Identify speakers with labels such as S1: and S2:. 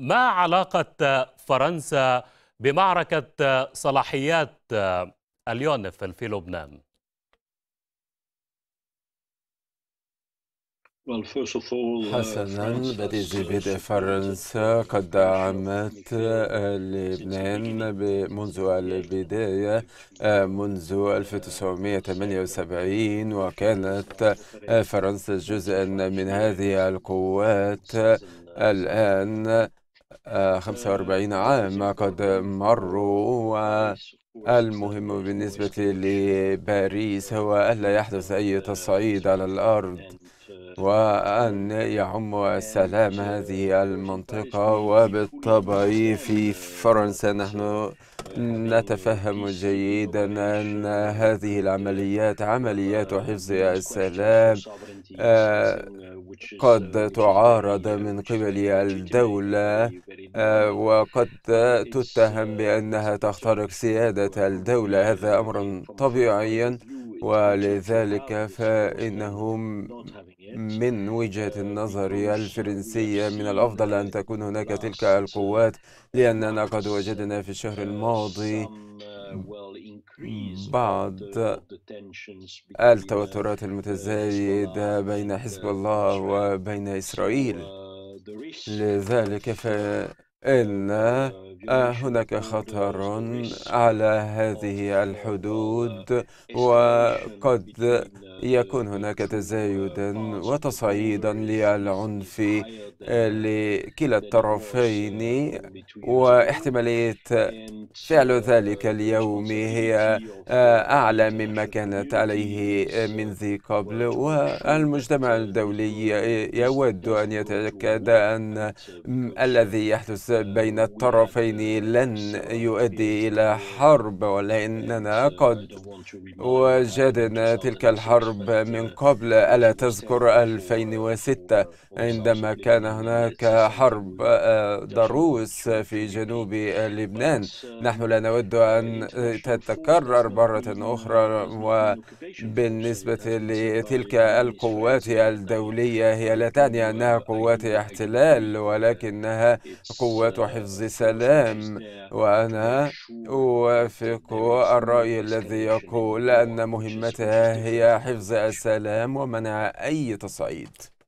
S1: ما علاقة فرنسا بمعركة صلاحيات اليونف في لبنان؟ حسنا بديجي فرنسا قد دعمت آه، لبنان آه، منذ البداية منذ 1978 وكانت آه، فرنسا جزءا من هذه القوات الآن خمسة وأربعين عام قد مروا المهم بالنسبة لباريس هو ألا يحدث أي تصعيد على الأرض وأن يعم السلام هذه المنطقة وبالطبع في فرنسا نحن نتفهم جيدا أن هذه العمليات عمليات حفظ السلام آه، قد تعارض من قبل الدولة آه، وقد تتهم بأنها تخترق سيادة الدولة هذا أمر طبيعي ولذلك فإنهم من وجهة النظر الفرنسية من الأفضل أن تكون هناك تلك القوات لأننا قد وجدنا في الشهر الماضي بعض التوترات المتزايدة بين حزب الله وبين إسرائيل لذلك ف إن هناك خطر على هذه الحدود وقد يكون هناك تزايدا وتصعيدا للعنف آه، لكلا الطرفين واحتمالية فعل ذلك اليوم هي آه، أعلى مما كانت عليه من ذي قبل والمجتمع الدولي يود أن يتأكد أن الذي يحدث بين الطرفين لن يؤدي إلى حرب ولأننا قد وجدنا تلك الحرب الحرب من قبل ألا تذكر 2006 عندما كان هناك حرب ضروس آه، في جنوب لبنان نحن لا نود أن تتكرر مرة أخرى وبالنسبة لتلك القوات الدولية هي لا تعني أنها قوات احتلال ولكنها قوات حفظ سلام وأنا أوافق الرأي الذي يقول أن مهمتها هي حفظ حفظ السلام ومنع أي تصعيد